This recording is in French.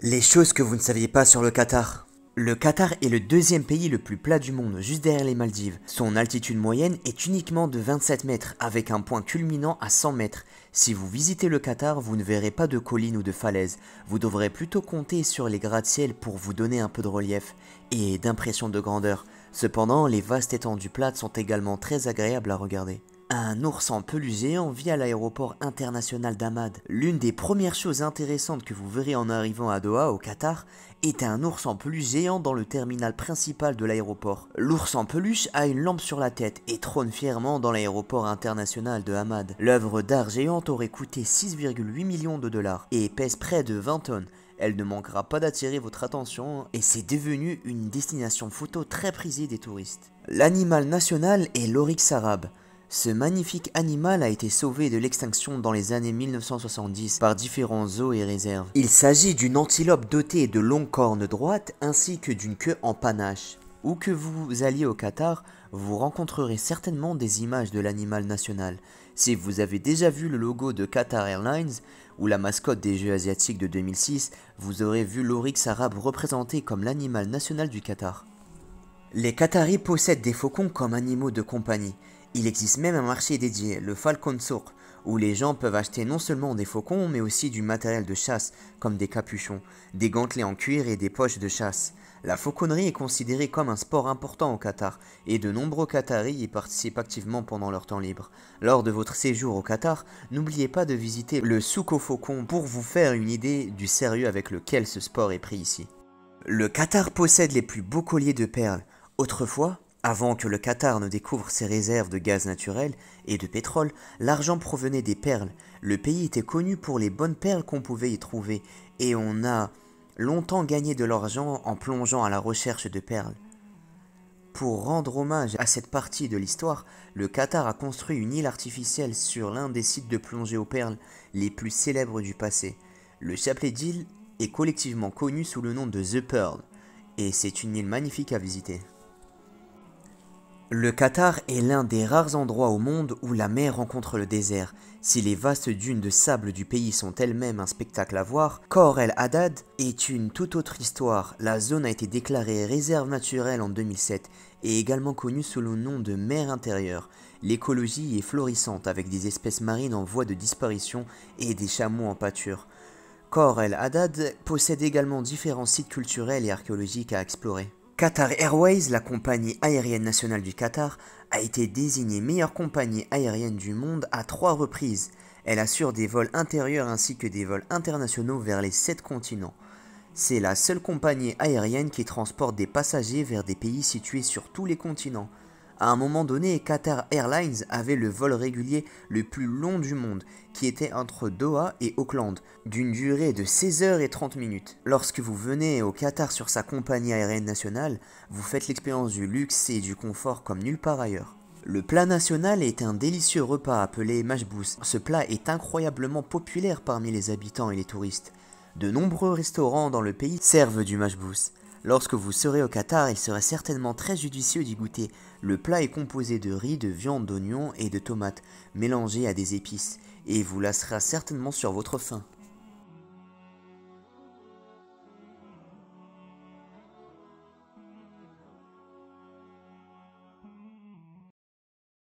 Les choses que vous ne saviez pas sur le Qatar. Le Qatar est le deuxième pays le plus plat du monde, juste derrière les Maldives. Son altitude moyenne est uniquement de 27 mètres, avec un point culminant à 100 mètres. Si vous visitez le Qatar, vous ne verrez pas de collines ou de falaises. Vous devrez plutôt compter sur les gratte-ciel pour vous donner un peu de relief et d'impression de grandeur. Cependant, les vastes étendues plates sont également très agréables à regarder. Un ours en peluche géant vit à l'aéroport international d'Ahmad. L'une des premières choses intéressantes que vous verrez en arrivant à Doha, au Qatar, est un ours en peluche géant dans le terminal principal de l'aéroport. L'ours en peluche a une lampe sur la tête et trône fièrement dans l'aéroport international de Hamad. L'œuvre d'art géante aurait coûté 6,8 millions de dollars et pèse près de 20 tonnes. Elle ne manquera pas d'attirer votre attention et c'est devenu une destination photo très prisée des touristes. L'animal national est l'oryx arabe. Ce magnifique animal a été sauvé de l'extinction dans les années 1970 par différents zoos et réserves. Il s'agit d'une antilope dotée de longues cornes droites ainsi que d'une queue en panache. Où que vous alliez au Qatar, vous rencontrerez certainement des images de l'animal national. Si vous avez déjà vu le logo de Qatar Airlines ou la mascotte des Jeux asiatiques de 2006, vous aurez vu l'oryx arabe représenté comme l'animal national du Qatar. Les Qataris possèdent des faucons comme animaux de compagnie. Il existe même un marché dédié, le Falcon Souk, où les gens peuvent acheter non seulement des faucons, mais aussi du matériel de chasse, comme des capuchons, des gantelets en cuir et des poches de chasse. La fauconnerie est considérée comme un sport important au Qatar, et de nombreux Qataris y participent activement pendant leur temps libre. Lors de votre séjour au Qatar, n'oubliez pas de visiter le souk au faucon pour vous faire une idée du sérieux avec lequel ce sport est pris ici. Le Qatar possède les plus beaux colliers de perles. Autrefois, avant que le Qatar ne découvre ses réserves de gaz naturel et de pétrole, l'argent provenait des perles. Le pays était connu pour les bonnes perles qu'on pouvait y trouver, et on a longtemps gagné de l'argent en plongeant à la recherche de perles. Pour rendre hommage à cette partie de l'histoire, le Qatar a construit une île artificielle sur l'un des sites de plongée aux perles les plus célèbres du passé. Le chapelet d'île est collectivement connu sous le nom de The Pearl, et c'est une île magnifique à visiter. Le Qatar est l'un des rares endroits au monde où la mer rencontre le désert. Si les vastes dunes de sable du pays sont elles-mêmes un spectacle à voir, Khor El Haddad est une toute autre histoire. La zone a été déclarée réserve naturelle en 2007 et également connue sous le nom de mer intérieure. L'écologie est florissante avec des espèces marines en voie de disparition et des chameaux en pâture. Khor El Haddad possède également différents sites culturels et archéologiques à explorer. Qatar Airways, la compagnie aérienne nationale du Qatar, a été désignée meilleure compagnie aérienne du monde à trois reprises. Elle assure des vols intérieurs ainsi que des vols internationaux vers les sept continents. C'est la seule compagnie aérienne qui transporte des passagers vers des pays situés sur tous les continents. À un moment donné, Qatar Airlines avait le vol régulier le plus long du monde, qui était entre Doha et Auckland, d'une durée de 16h30 minutes. Lorsque vous venez au Qatar sur sa compagnie aérienne nationale, vous faites l'expérience du luxe et du confort comme nulle part ailleurs. Le plat national est un délicieux repas appelé mashbous. Ce plat est incroyablement populaire parmi les habitants et les touristes. De nombreux restaurants dans le pays servent du mashbous. Lorsque vous serez au Qatar, il serait certainement très judicieux d'y goûter. Le plat est composé de riz, de viande, d'oignons et de tomates, mélangés à des épices, et vous lassera certainement sur votre faim.